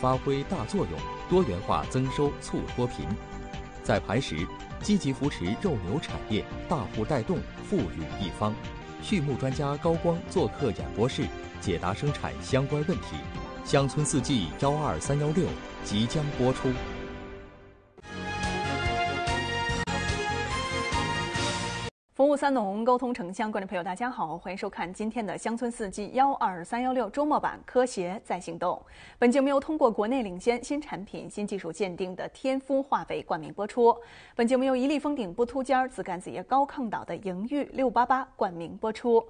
发挥大作用，多元化增收促脱贫。在磐石，积极扶持肉牛产业，大户带动富裕一方。畜牧专家高光做客演播室，解答生产相关问题。乡村四季幺二三幺六即将播出。服务三农，沟通城乡，观众朋友，大家好，欢迎收看今天的《乡村四季幺二三幺六》周末版，《科协在行动》。本节目由通过国内领先新产品、新技术鉴定的天夫化肥冠名播出。本节目由一粒封顶不秃尖儿、自干籽叶高抗倒的盈裕六八八冠名播出。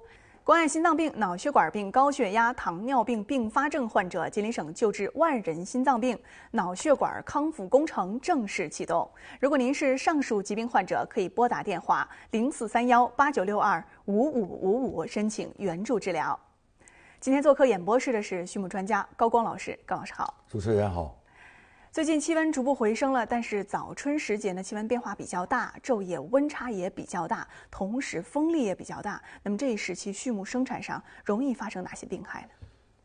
关爱心脏病、脑血管病、高血压、糖尿病并发症患者，吉林省救治万人心脏病、脑血管康复工程正式启动。如果您是上述疾病患者，可以拨打电话零四三幺八九六二五五五五申请援助治疗。今天做客演播室的是畜牧专家高光老师，高老师好，主持人好。最近气温逐步回升了，但是早春时节呢，气温变化比较大，昼夜温差也比较大，同时风力也比较大。那么这一时期畜牧生产上容易发生哪些病害呢？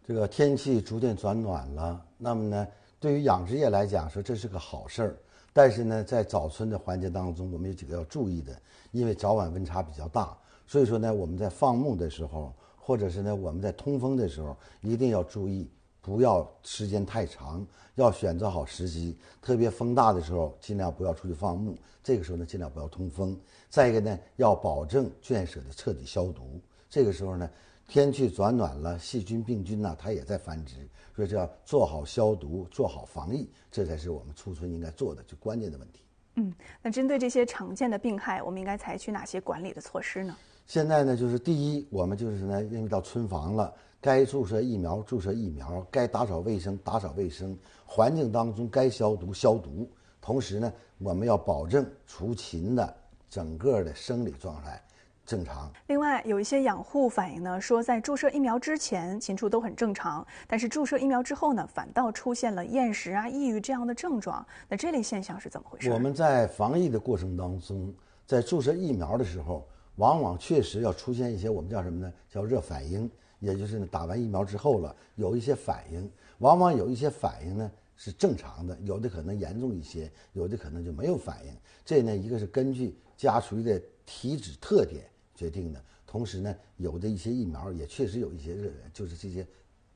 这个天气逐渐转暖了，那么呢，对于养殖业来讲，说这是个好事儿。但是呢，在早春的环节当中，我们有几个要注意的，因为早晚温差比较大，所以说呢，我们在放牧的时候，或者是呢，我们在通风的时候，一定要注意。不要时间太长，要选择好时机，特别风大的时候，尽量不要出去放牧。这个时候呢，尽量不要通风。再一个呢，要保证圈舍的彻底消毒。这个时候呢，天气转暖了，细菌、病菌呢，它也在繁殖，所以这要做好消毒，做好防疫，这才是我们初春应该做的最关键的问题。嗯，那针对这些常见的病害，我们应该采取哪些管理的措施呢？现在呢，就是第一，我们就是呢，因为到春防了。该注射疫苗，注射疫苗；该打扫卫生，打扫卫生。环境当中该消毒，消毒。同时呢，我们要保证雏禽的整个的生理状态正常。另外，有一些养护反映呢，说在注射疫苗之前，禽畜都很正常，但是注射疫苗之后呢，反倒出现了厌食啊、抑郁这样的症状。那这类现象是怎么回事？我们在防疫的过程当中，在注射疫苗的时候，往往确实要出现一些我们叫什么呢？叫热反应。也就是打完疫苗之后了，有一些反应，往往有一些反应呢是正常的，有的可能严重一些，有的可能就没有反应。这呢，一个是根据家属的体质特点决定的，同时呢，有的一些疫苗也确实有一些热，就是这些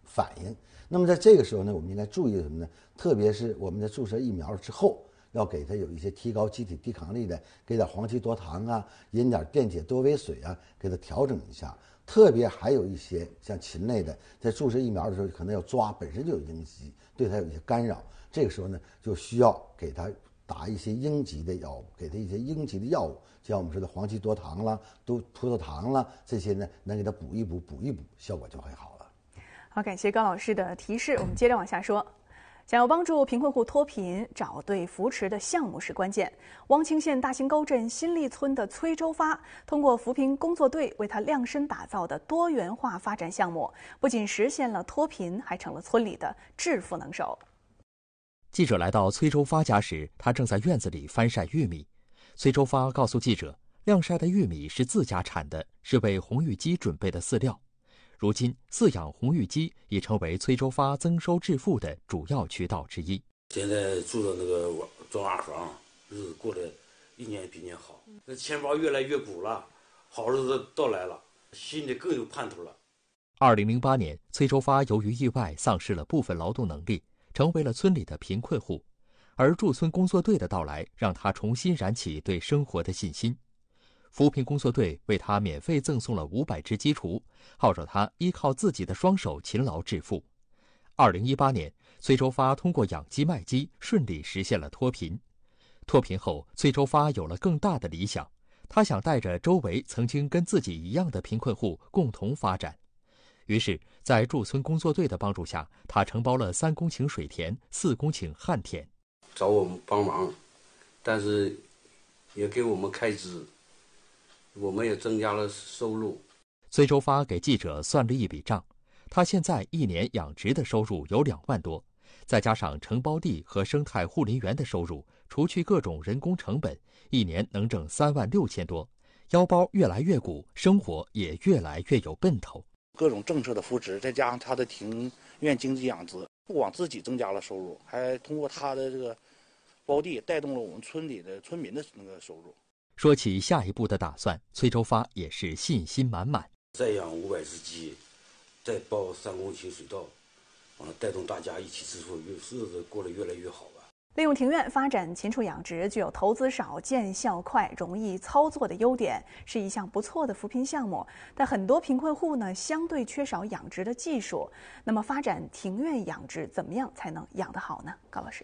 反应。那么在这个时候呢，我们应该注意什么呢？特别是我们在注射疫苗之后。要给他有一些提高机体抵抗力的，给点黄芪多糖啊，饮点电解多维水啊，给他调整一下。特别还有一些像禽类的，在注射疫苗的时候可能要抓，本身就有应激，对它有一些干扰。这个时候呢，就需要给他打一些应急的药，物，给他一些应急的药物，像我们说的黄芪多糖啦，都葡萄糖啦，这些呢能给他补一补，补一补，效果就很好了。好，感谢高老师的提示，我们接着往下说。想要帮助贫困户脱贫，找对扶持的项目是关键。汪清县大兴沟镇新立村的崔周发，通过扶贫工作队为他量身打造的多元化发展项目，不仅实现了脱贫，还成了村里的致富能手。记者来到崔周发家时，他正在院子里翻晒玉米。崔周发告诉记者，晾晒的玉米是自家产的，是为红玉鸡准备的饲料。如今，饲养红玉鸡已成为崔周发增收致富的主要渠道之一。现在住的那个砖瓦房，日子过得一年比一年好，那钱包越来越鼓了，好日子到来了，心里更有盼头了。二零零八年，崔周发由于意外丧失了部分劳动能力，成为了村里的贫困户。而驻村工作队的到来，让他重新燃起对生活的信心。扶贫工作队为他免费赠送了五百只鸡雏，号召他依靠自己的双手勤劳致富。二零一八年，崔周发通过养鸡卖鸡，顺利实现了脱贫。脱贫后，崔周发有了更大的理想，他想带着周围曾经跟自己一样的贫困户共同发展。于是，在驻村工作队的帮助下，他承包了三公顷水田、四公顷旱田，找我们帮忙，但是也给我们开支。我们也增加了收入。崔周发给记者算了一笔账，他现在一年养殖的收入有两万多，再加上承包地和生态护林员的收入，除去各种人工成本，一年能挣三万六千多，腰包越来越鼓，生活也越来越有奔头。各种政策的扶持，再加上他的庭院经济养殖，不光自己增加了收入，还通过他的这个包地带动了我们村里的村民的那个收入。说起下一步的打算，崔周发也是信心满满。再养五百只鸡，再包三公顷水稻，啊，带动大家一起致富，日子过得越来越好吧。利用庭院发展禽畜养殖，具有投资少、见效快、容易操作的优点，是一项不错的扶贫项目。但很多贫困户呢，相对缺少养殖的技术。那么，发展庭院养殖，怎么样才能养得好呢？高老师。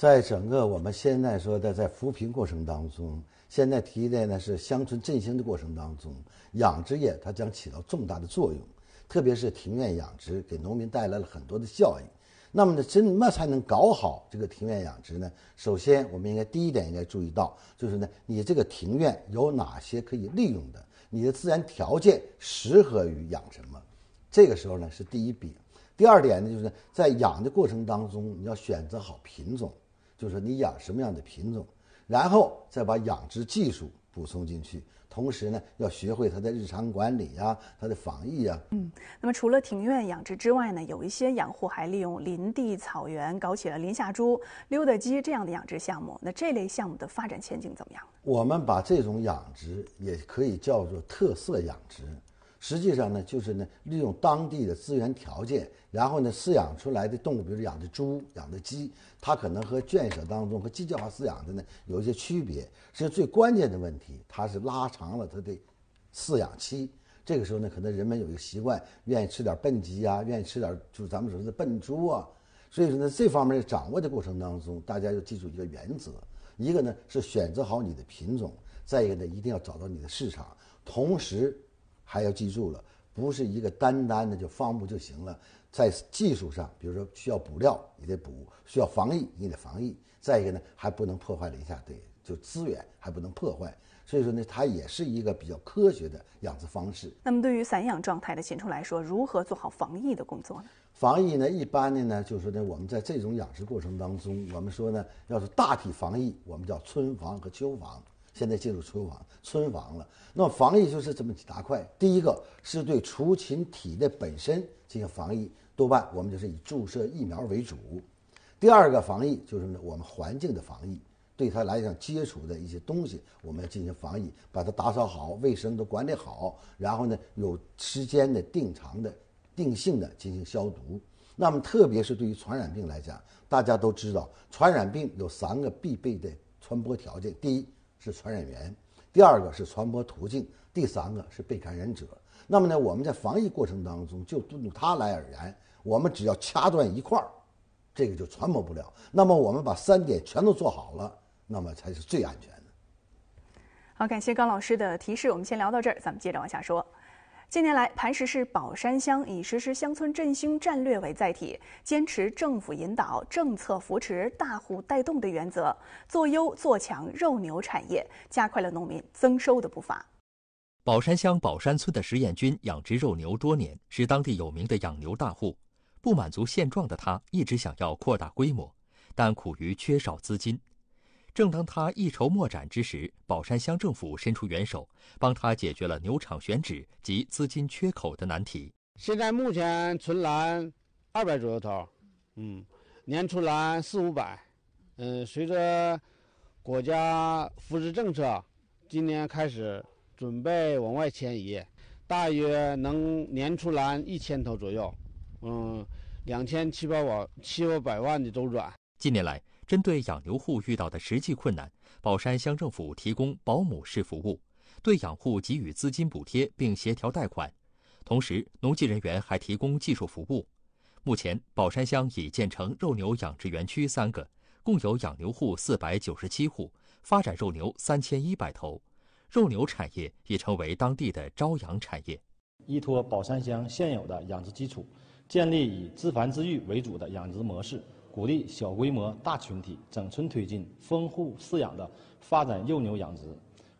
在整个我们现在说的在扶贫过程当中，现在提的呢是乡村振兴的过程当中，养殖业它将起到重大的作用，特别是庭院养殖给农民带来了很多的效益。那么呢，怎么才能搞好这个庭院养殖呢？首先，我们应该第一点应该注意到，就是呢，你这个庭院有哪些可以利用的，你的自然条件适合于养什么？这个时候呢是第一笔。第二点呢，就是在养的过程当中，你要选择好品种。就是你养什么样的品种，然后再把养殖技术补充进去，同时呢，要学会它的日常管理啊，它的防疫啊。嗯，那么除了庭院养殖之外呢，有一些养护户还利用林地、草原搞起了林下猪、溜达鸡这样的养殖项目。那这类项目的发展前景怎么样？我们把这种养殖也可以叫做特色养殖。实际上呢，就是呢，利用当地的资源条件，然后呢，饲养出来的动物，比如养的猪、养的鸡，它可能和圈舍当中和机械化饲养的呢有一些区别。其实最关键的问题，它是拉长了它的饲养期。这个时候呢，可能人们有一个习惯，愿意吃点笨鸡啊，愿意吃点就是咱们所说的笨猪啊。所以说呢，这方面的掌握的过程当中，大家要记住一个原则：一个呢是选择好你的品种；再一个呢，一定要找到你的市场，同时。还要记住了，不是一个单单的就方不就行了？在技术上，比如说需要补料，你得补；需要防疫，你得防疫。再一个呢，还不能破坏林下对，就资源还不能破坏。所以说呢，它也是一个比较科学的养殖方式。那么对于散养状态的禽畜来说，如何做好防疫的工作呢？防疫呢，一般的呢，就是呢，我们在这种养殖过程当中，我们说呢，要是大体防疫，我们叫春防和秋防。现在进入春防春防了，那么防疫就是这么几大块。第一个是对畜禽体的本身进行防疫，多半我们就是以注射疫苗为主；第二个防疫就是呢，我们环境的防疫，对它来讲接触的一些东西我们要进行防疫，把它打扫好、卫生都管理好，然后呢有时间的、定长的、定性的进行消毒。那么特别是对于传染病来讲，大家都知道，传染病有三个必备的传播条件：第一，是传染源，第二个是传播途径，第三个是被感染者。那么呢，我们在防疫过程当中，就对它来而言，我们只要掐断一块儿，这个就传播不了。那么我们把三点全都做好了，那么才是最安全的。好，感谢高老师的提示，我们先聊到这儿，咱们接着往下说。近年来，磐石市宝山乡以实施乡村振兴战略为载体，坚持政府引导、政策扶持、大户带动的原则，做优做强肉牛产业，加快了农民增收的步伐。宝山乡宝山村的石彦军养殖肉牛多年，是当地有名的养牛大户。不满足现状的他，一直想要扩大规模，但苦于缺少资金。正当他一筹莫展之时，宝山乡政府伸出援手，帮他解决了牛场选址及资金缺口的难题。现在目前存栏二百左右头，嗯，年出栏四五百，嗯，随着国家扶持政策，今年开始准备往外迁移，大约能年出栏一千头左右，嗯，两千七八百七八百万的周转。近年来。针对养牛户遇到的实际困难，宝山乡政府提供保姆式服务，对养户给予资金补贴并协调贷款，同时农技人员还提供技术服务。目前，宝山乡已建成肉牛养殖园区三个，共有养牛户四百九十七户，发展肉牛三千一百头，肉牛产业已成为当地的朝阳产业。依托宝山乡现有的养殖基础，建立以自繁自育为主的养殖模式。鼓励小规模、大群体、整村推进、封户饲养的发展肉牛养殖，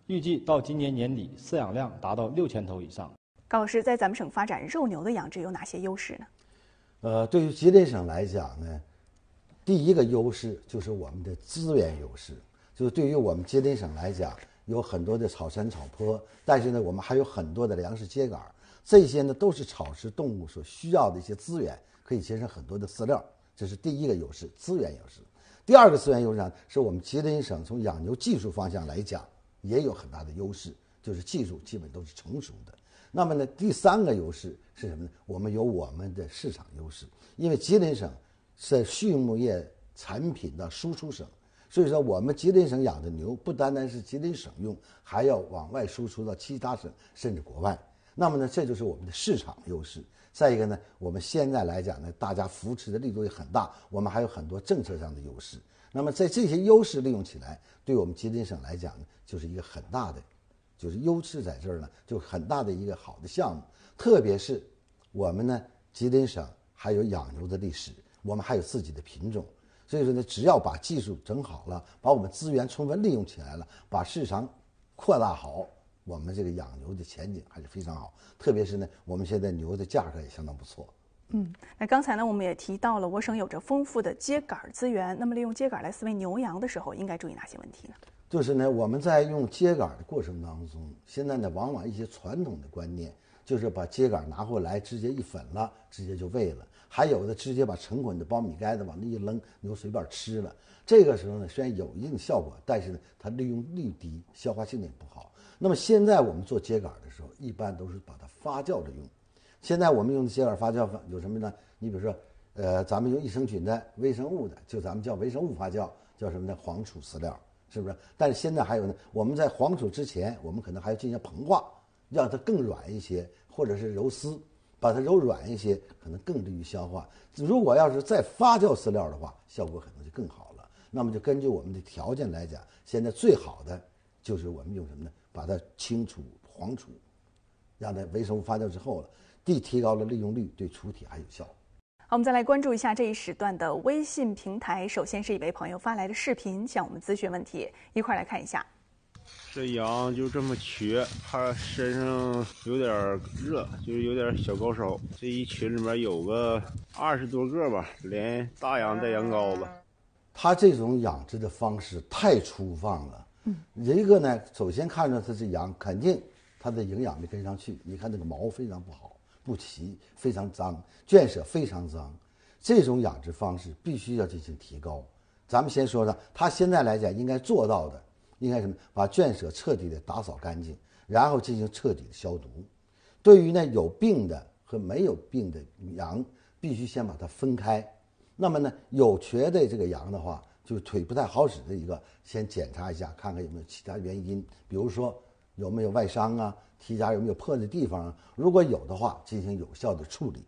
预计到今年年底饲养量达到六千头以上。高老师，在咱们省发展肉牛的养殖有哪些优势呢？呃，对于吉林省来讲呢，第一个优势就是我们的资源优势，就是对于我们吉林省来讲，有很多的草山草坡，但是呢，我们还有很多的粮食秸秆，这些呢都是草食动物所需要的一些资源，可以节省很多的饲料。这是第一个优势，资源优势。第二个资源优势呢，是我们吉林省从养牛技术方向来讲，也有很大的优势，就是技术基本都是成熟的。那么呢，第三个优势是什么呢？我们有我们的市场优势，因为吉林省是畜牧业产品的输出省，所以说我们吉林省养的牛不单单是吉林省用，还要往外输出到其他省甚至国外。那么呢，这就是我们的市场优势。再一个呢，我们现在来讲呢，大家扶持的力度也很大，我们还有很多政策上的优势。那么在这些优势利用起来，对我们吉林省来讲呢，就是一个很大的，就是优势在这儿呢，就很大的一个好的项目。特别是我们呢，吉林省还有养牛的历史，我们还有自己的品种。所以说呢，只要把技术整好了，把我们资源充分利用起来了，把市场扩大好。我们这个养牛的前景还是非常好，特别是呢，我们现在牛的价格也相当不错。嗯，那刚才呢，我们也提到了，我省有着丰富的秸秆资源。那么，利用秸秆来饲喂牛羊的时候，应该注意哪些问题呢？就是呢，我们在用秸秆的过程当中，现在呢，往往一些传统的观念，就是把秸秆拿回来直接一粉了，直接就喂了；还有的直接把成捆的苞米杆子往那一扔，牛随便吃了。这个时候呢，虽然有一定效果，但是呢，它利用率低，消化性也不好。那么现在我们做秸秆的时候，一般都是把它发酵着用。现在我们用的秸秆发酵法有什么呢？你比如说，呃，咱们用益生菌的微生物的，就咱们叫微生物发酵，叫什么呢？黄储饲料，是不是？但是现在还有呢，我们在黄储之前，我们可能还要进行膨化，让它更软一些，或者是揉丝，把它揉软一些，可能更利于消化。如果要是再发酵饲料的话，效果可能就更好了。那么就根据我们的条件来讲，现在最好的。就是我们用什么呢？把它清除、黄除，让它微生物发酵之后了，地提高了利用率，对除体还有效。好，我们再来关注一下这一时段的微信平台。首先是一位朋友发来的视频向我们咨询问题，一块来看一下。这羊就这么瘸，它身上有点热，就是有点小高烧。这一群里面有个二十多个吧，连大羊带羊羔子。他这种养殖的方式太粗放了。嗯，一个呢，首先看出它是羊，肯定它的营养没跟上去。你看这个毛非常不好，不齐，非常脏，圈舍非常脏。这种养殖方式必须要进行提高。咱们先说说它现在来讲应该做到的，应该什么？把圈舍彻底的打扫干净，然后进行彻底的消毒。对于呢有病的和没有病的羊，必须先把它分开。那么呢有瘸的这个羊的话。就腿不太好使的一个，先检查一下，看看有没有其他原因，比如说有没有外伤啊，蹄甲有没有破的地方。如果有的话，进行有效的处理；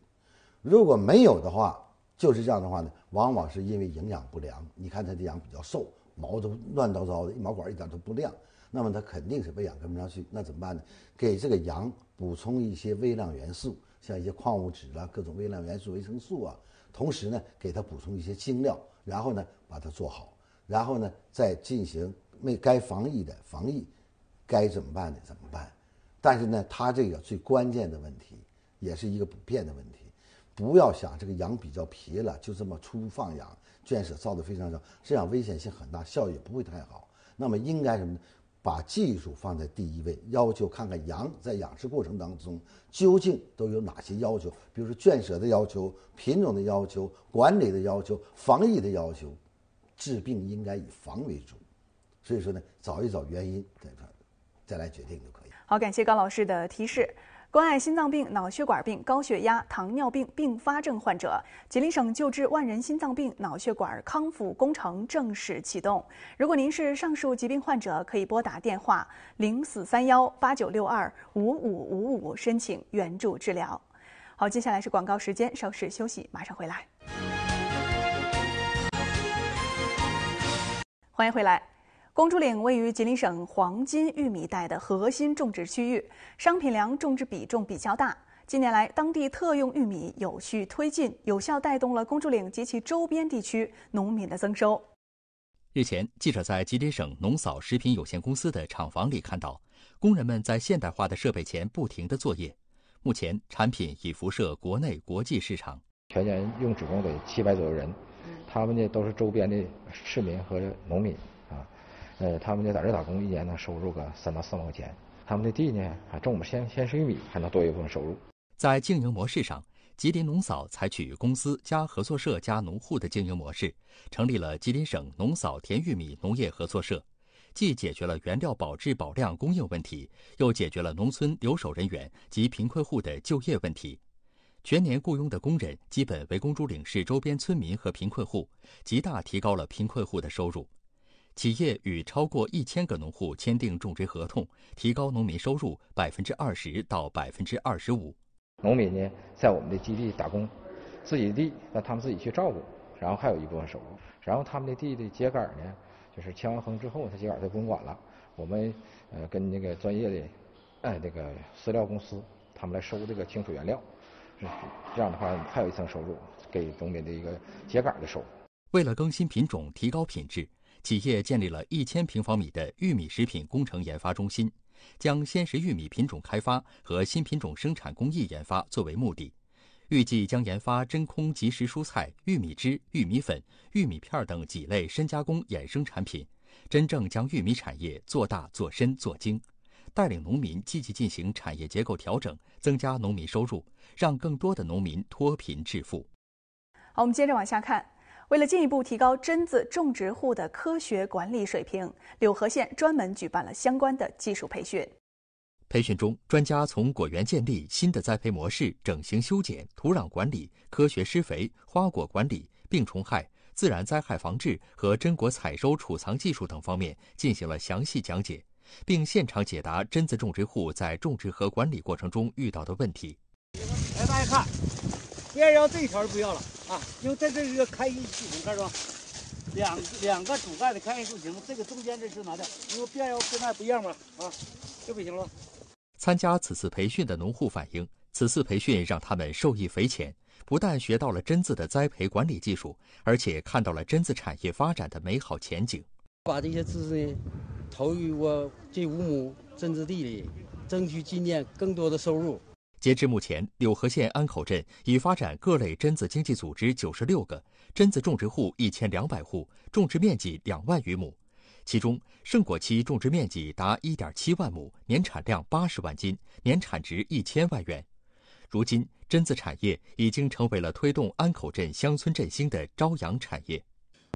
如果没有的话，就是这样的话呢，往往是因为营养不良。你看他的羊比较瘦，毛都乱糟糟的，毛管一点都不亮，那么它肯定是喂养跟不上去。那怎么办呢？给这个羊补充一些微量元素，像一些矿物质啊，各种微量元素、维生素啊，同时呢，给它补充一些精料。然后呢，把它做好，然后呢，再进行没该防疫的防疫，该怎么办的怎么办？但是呢，它这个最关键的问题，也是一个不变的问题，不要想这个羊比较皮了，就这么出放养，圈舍造的非常少，这样危险性很大，效益不会太好。那么应该什么呢？把技术放在第一位，要求看看羊在养殖过程当中究竟都有哪些要求，比如说圈舍的要求、品种的要求、管理的要求、防疫的要求，治病应该以防为主。所以说呢，找一找原因，再再再来决定就可以。好，感谢高老师的提示。关爱心脏病、脑血管病、高血压、糖尿病并发症患者，吉林省救治万人心脏病脑血管康复工程正式启动。如果您是上述疾病患者，可以拨打电话零四三幺八九六二五五五五申请援助治疗。好，接下来是广告时间，稍事休息，马上回来。欢迎回来。公主岭位于吉林省黄金玉米带的核心种植区域，商品粮种植比重比较大。近年来，当地特用玉米有序推进，有效带动了公主岭及其周边地区农民的增收。日前，记者在吉林省农嫂食品有限公司的厂房里看到，工人们在现代化的设备前不停的作业。目前，产品已辐射国内国际市场。全年用职工在七百左右人，他们呢都是周边的市民和农民。呃，他们就在这打工，一年能收入个三到四万块钱。他们的地呢，还种着鲜鲜食玉米，还能多一部分收入。在经营模式上，吉林农嫂采取公司加合作社加农户的经营模式，成立了吉林省农嫂甜玉米农业合作社，既解决了原料保质保量供应问题，又解决了农村留守人员及贫困户的就业问题。全年雇佣的工人基本为公主岭市周边村民和贫困户，极大提高了贫困户的收入。企业与超过一千个农户签订种植合同，提高农民收入百分之二十到百分之二十五。农民呢，在我们的基地打工，自己的地让他们自己去照顾，然后还有一部分收入。然后他们的地的秸秆呢，就是签完合同之后，他秸秆就不用管了。我们呃，跟那个专业的呃那个饲料公司，他们来收这个青储原料。这样的话，还有一层收入，给农民的一个秸秆的收入。为了更新品种，提高品质。企业建立了一千平方米的玉米食品工程研发中心，将鲜食玉米品种开发和新品种生产工艺研发作为目的，预计将研发真空即食蔬菜、玉米汁、玉米粉、玉米片等几类深加工衍生产品，真正将玉米产业做大、做深、做精，带领农民积极进行产业结构调整，增加农民收入，让更多的农民脱贫致富。好，我们接着往下看。为了进一步提高榛子种植户的科学管理水平，柳河县专门举办了相关的技术培训。培训中，专家从果园建立、新的栽培模式、整形修剪、土壤管理、科学施肥、花果管理、病虫害、自然灾害防治和榛果采收储藏技术等方面进行了详细讲解，并现场解答榛子种植户在种植和管理过程中遇到的问题。来，大家看。边腰这一条就不要了啊，因为这这是一个开心树形，看说，两两个主干的开心树形，这个中间这是哪的，因为边腰跟那不一样嘛啊，这不行了。参加此次培训的农户反映，此次培训让他们受益匪浅，不但学到了榛子的栽培管理技术，而且看到了榛子产业发展的美好前景。把这些知识投入我这五亩榛子地里，争取今年更多的收入。截至目前，柳河县安口镇已发展各类榛子经济组织九十六个，榛子种植户一千两百户，种植面积两万余亩，其中盛果期种植面积达一点七万亩，年产量八十万斤，年产值一千万元。如今，榛子产业已经成为了推动安口镇乡村振兴的朝阳产业。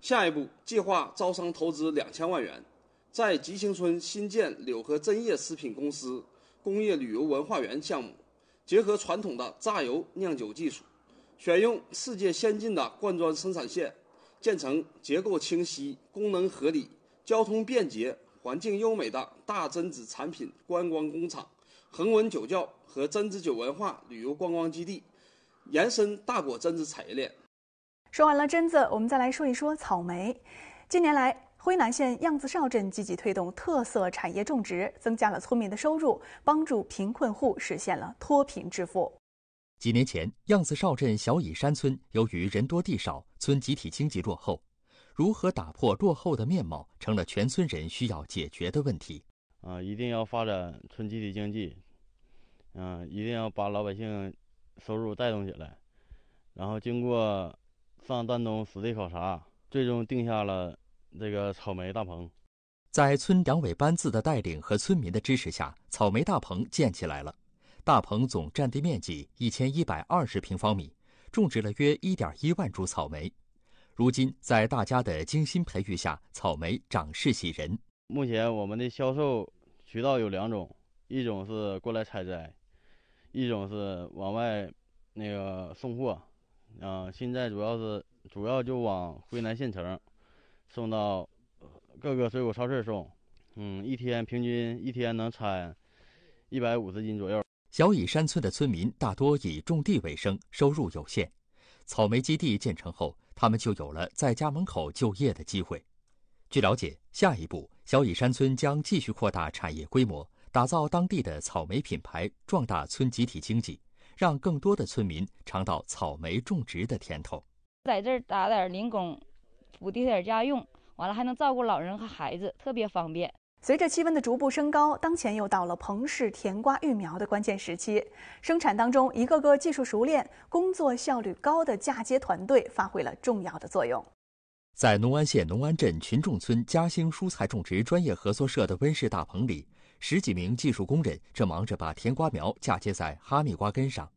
下一步计划招商投资两千万元，在吉兴村新建柳河榛叶食品公司、工业旅游文化园项目。结合传统的榨油、酿酒技术，选用世界先进的灌装生产线，建成结构清晰、功能合理、交通便捷、环境优美的大榛子产品观光工厂、恒温酒窖和榛子酒文化旅游观光基地，延伸大果榛子产业链。说完了榛子，我们再来说一说草莓。近年来，辉南县样子哨镇积极推动特色产业种植，增加了村民的收入，帮助贫困户实现了脱贫致富。几年前，样子哨镇小乙山村由于人多地少，村集体经济落后，如何打破落后的面貌，成了全村人需要解决的问题。啊，一定要发展村集体经济，嗯，一定要把老百姓收入带动起来。然后经过上丹东实地考察，最终定下了。这个草莓大棚，在村两委班子的带领和村民的支持下，草莓大棚建起来了。大棚总占地面积一千一百二十平方米，种植了约一点一万株草莓。如今，在大家的精心培育下，草莓长势喜人。目前，我们的销售渠道有两种，一种是过来采摘，一种是往外那个送货。啊，现在主要是主要就往辉南县城。送到各个水果超市送，嗯，一天平均一天能产一百五十斤左右。小乙山村的村民大多以种地为生，收入有限。草莓基地建成后，他们就有了在家门口就业的机会。据了解，下一步小乙山村将继续扩大产业规模，打造当地的草莓品牌，壮大村集体经济，让更多的村民尝到草莓种植的甜头。在这儿打点零工。补贴点家用，完了还能照顾老人和孩子，特别方便。随着气温的逐步升高，当前又到了棚式甜瓜育苗的关键时期。生产当中，一个个技术熟练、工作效率高的嫁接团队发挥了重要的作用。在农安县农安镇群众村嘉兴蔬菜种植专业合作社的温室大棚里，十几名技术工人正忙着把甜瓜苗嫁接在哈密瓜根上。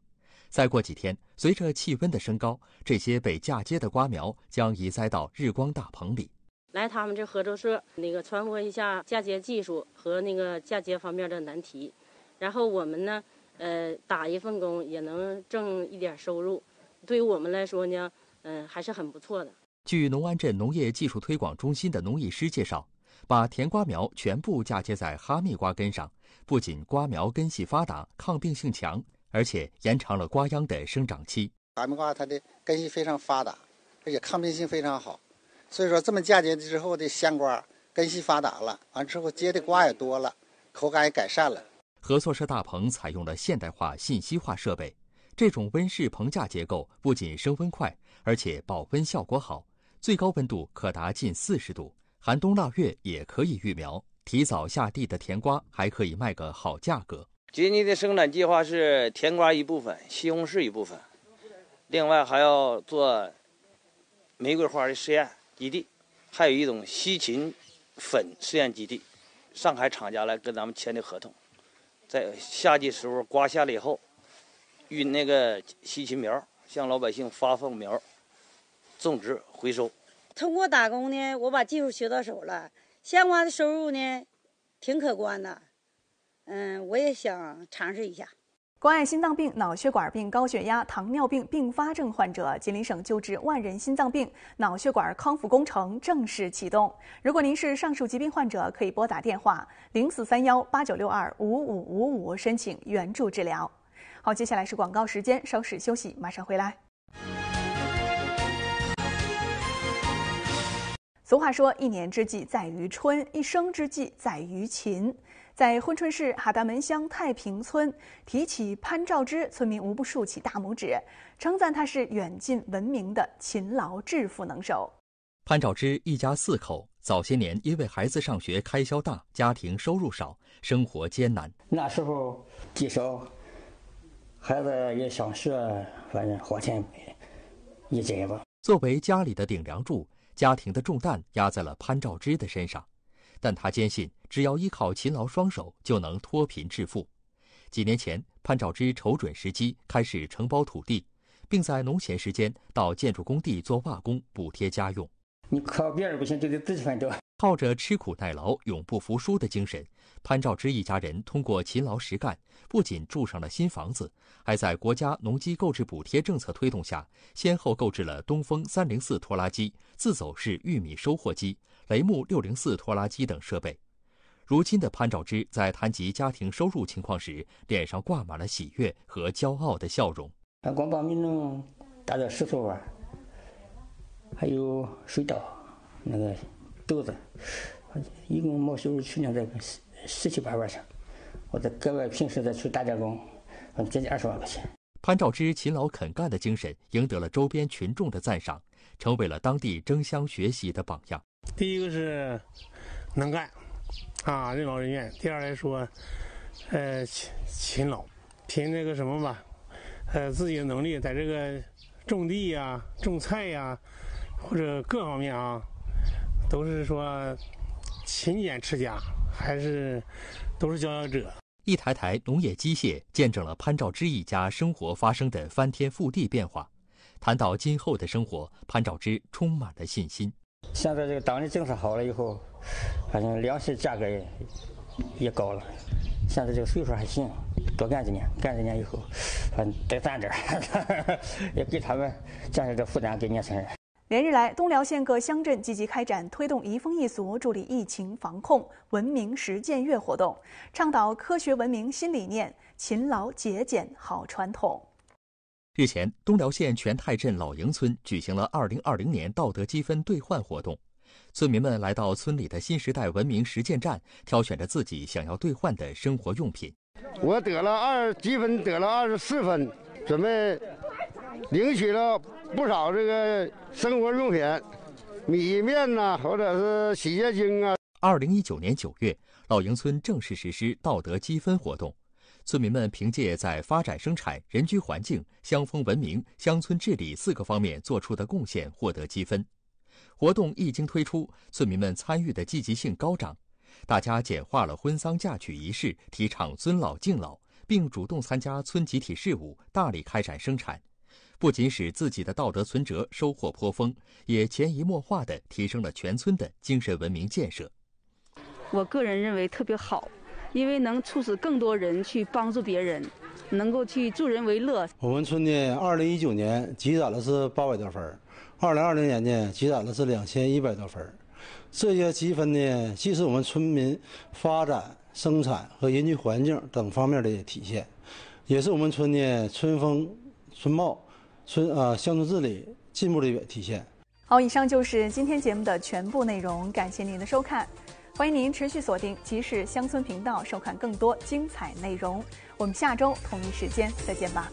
再过几天，随着气温的升高，这些被嫁接的瓜苗将移栽到日光大棚里。来，他们这合作社那个传播一下嫁接技术和那个嫁接方面的难题，然后我们呢，呃，打一份工也能挣一点收入，对于我们来说呢，嗯，还是很不错的。据农安镇农业技术推广中心的农艺师介绍，把甜瓜苗全部嫁接在哈密瓜根上，不仅瓜苗根系发达，抗病性强。而且延长了瓜秧的生长期。咱密瓜它的根系非常发达，而且抗病性非常好。所以说这么嫁接之后的香瓜根系发达了，完之后结的瓜也多了，口感也改善了。合作社大棚采用了现代化信息化设备，这种温室棚架结构不仅升温快，而且保温效果好，最高温度可达近四十度，寒冬腊月也可以育苗，提早下地的甜瓜还可以卖个好价格。杰尼的生产计划是甜瓜一部分，西红柿一部分，另外还要做玫瑰花的试验基地，还有一种西芹粉试验基地。上海厂家来跟咱们签的合同，在夏季时候瓜下了以后，运那个西芹苗，向老百姓发放苗，种植回收。通过打工呢，我把技术学到手了，相关的收入呢，挺可观的。嗯，我也想尝试一下。关爱心脏病、脑血管病、高血压、糖尿病并发症患者，吉林省救治万人心脏病、脑血管康复工程正式启动。如果您是上述疾病患者，可以拨打电话零四三幺八九六二五五五五申请援助治疗。好，接下来是广告时间，稍事休息，马上回来。俗话说：“一年之计在于春，一生之计在于勤。”在珲春市哈达门乡太平村提起潘兆之，村民无不竖起大拇指，称赞他是远近闻名的勤劳致富能手。潘兆之一家四口，早些年因为孩子上学开销大，家庭收入少，生活艰难。那时候，至少，孩子也上学，反正花钱一斤吧。作为家里的顶梁柱，家庭的重担压在了潘兆之的身上。但他坚信，只要依靠勤劳双手，就能脱贫致富。几年前，潘兆芝瞅准时机，开始承包土地，并在农闲时间到建筑工地做瓦工，补贴家用。你靠别人不行，就得自己奋斗。靠着吃苦耐劳、永不服输的精神，潘兆芝一家人通过勤劳实干，不仅住上了新房子，还在国家农机购置补贴政策推动下，先后购置了东风三零四拖拉机、自走式玉米收获机。雷牧六零四拖拉机等设备。如今的潘兆芝在谈及家庭收入情况时，脸上挂满了喜悦和骄傲的笑容。俺光帮民农打点石头玩，还有水稻，那个豆子，一共毛收入去年在十十七八万上。我在格外平时再去打点工，接近二十万块钱。潘兆芝勤劳肯干的精神赢得了周边群众的赞赏，成为了当地争相学习的榜样。第一个是能干啊，任劳任怨。第二来说，呃，勤勤劳，凭那个什么吧，呃，自己的能力，在这个种地呀、种菜呀，或者各方面啊，都是说勤俭持家，还是都是佼佼者。一台台农业机械见证了潘兆芝一家生活发生的翻天覆地变化。谈到今后的生活，潘兆芝充满了信心。现在这个党的政策好了以后，反正粮食价格也也高了。现在这个岁数还行，多干几年，干几年以后，再攒点儿，也给他们降下点负担给年轻人。连日来，东辽县各乡镇积极开展推动移风易俗、助力疫情防控、文明实践月活动，倡导科学文明新理念，勤劳节俭好传统。日前，东辽县全泰镇老营村举行了2020年道德积分兑换活动，村民们来到村里的新时代文明实践站，挑选着自己想要兑换的生活用品。我得了二积分，得了二十四分，准备领取了不少这个生活用品，米面呐，或者是洗洁精啊。二零一九年九月，老营村正式实施道德积分活动。村民们凭借在发展生产、人居环境、乡风文明、乡村治理四个方面做出的贡献获得积分。活动一经推出，村民们参与的积极性高涨，大家简化了婚丧嫁娶仪式，提倡尊老敬老，并主动参加村集体事务，大力开展生产。不仅使自己的道德存折收获颇丰，也潜移默化地提升了全村的精神文明建设。我个人认为特别好。因为能促使更多人去帮助别人，能够去助人为乐。我们村呢，二零一九年积攒了是八百多分，二零二零年呢积攒了是两千一百多分。这些积分呢，既是我们村民发展生产和人居环境等方面的体现，也是我们村的村风、村貌、村啊乡村治理进步的体现。好，以上就是今天节目的全部内容，感谢您的收看。欢迎您持续锁定《集市乡村》频道，收看更多精彩内容。我们下周同一时间再见吧。